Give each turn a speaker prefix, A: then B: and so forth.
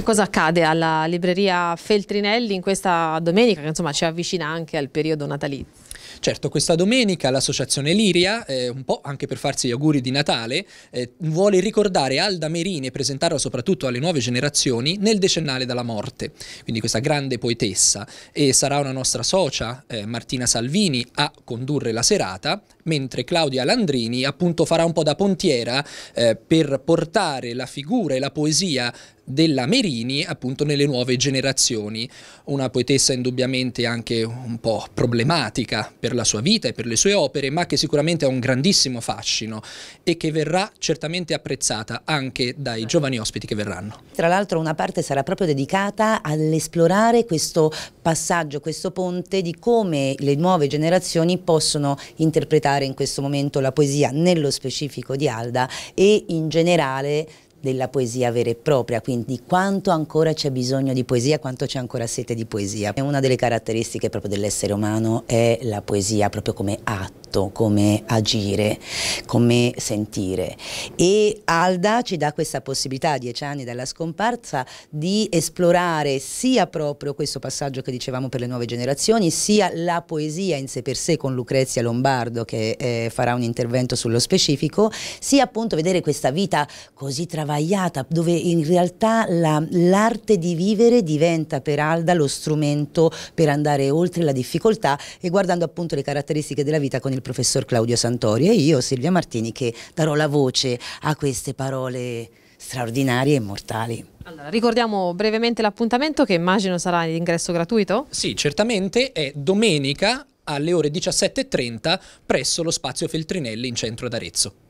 A: Che cosa accade alla libreria Feltrinelli in questa domenica che insomma ci avvicina anche al periodo natalizio? Certo, questa domenica l'associazione Liria, eh, un po' anche per farsi gli auguri di Natale, eh, vuole ricordare Alda Merini e presentarla soprattutto alle nuove generazioni nel decennale dalla morte, quindi questa grande poetessa. E sarà una nostra socia, eh, Martina Salvini, a condurre la serata, mentre Claudia Landrini appunto farà un po' da pontiera eh, per portare la figura e la poesia della Merini appunto nelle nuove generazioni, una poetessa indubbiamente anche un po' problematica per per la sua vita e per le sue opere, ma che sicuramente ha un grandissimo fascino e che verrà certamente apprezzata anche dai giovani ospiti che verranno.
B: Tra l'altro una parte sarà proprio dedicata all'esplorare questo passaggio, questo ponte di come le nuove generazioni possono interpretare in questo momento la poesia, nello specifico di Alda e in generale della poesia vera e propria, quindi quanto ancora c'è bisogno di poesia, quanto c'è ancora sete di poesia. E una delle caratteristiche proprio dell'essere umano è la poesia proprio come atto fatto, come agire, come sentire. E Alda ci dà questa possibilità, a dieci anni dalla scomparsa, di esplorare sia proprio questo passaggio che dicevamo per le nuove generazioni, sia la poesia in sé per sé con Lucrezia Lombardo che eh, farà un intervento sullo specifico, sia appunto vedere questa vita così travagliata dove in realtà l'arte la, di vivere diventa per Alda lo strumento per andare oltre la difficoltà e guardando appunto le caratteristiche della vita con il il professor Claudio Santori e io, Silvia Martini, che darò la voce a queste parole straordinarie e immortali.
A: Allora, ricordiamo brevemente l'appuntamento che immagino sarà l'ingresso gratuito? Sì, certamente, è domenica alle ore 17.30 presso lo spazio Feltrinelli in centro d'Arezzo.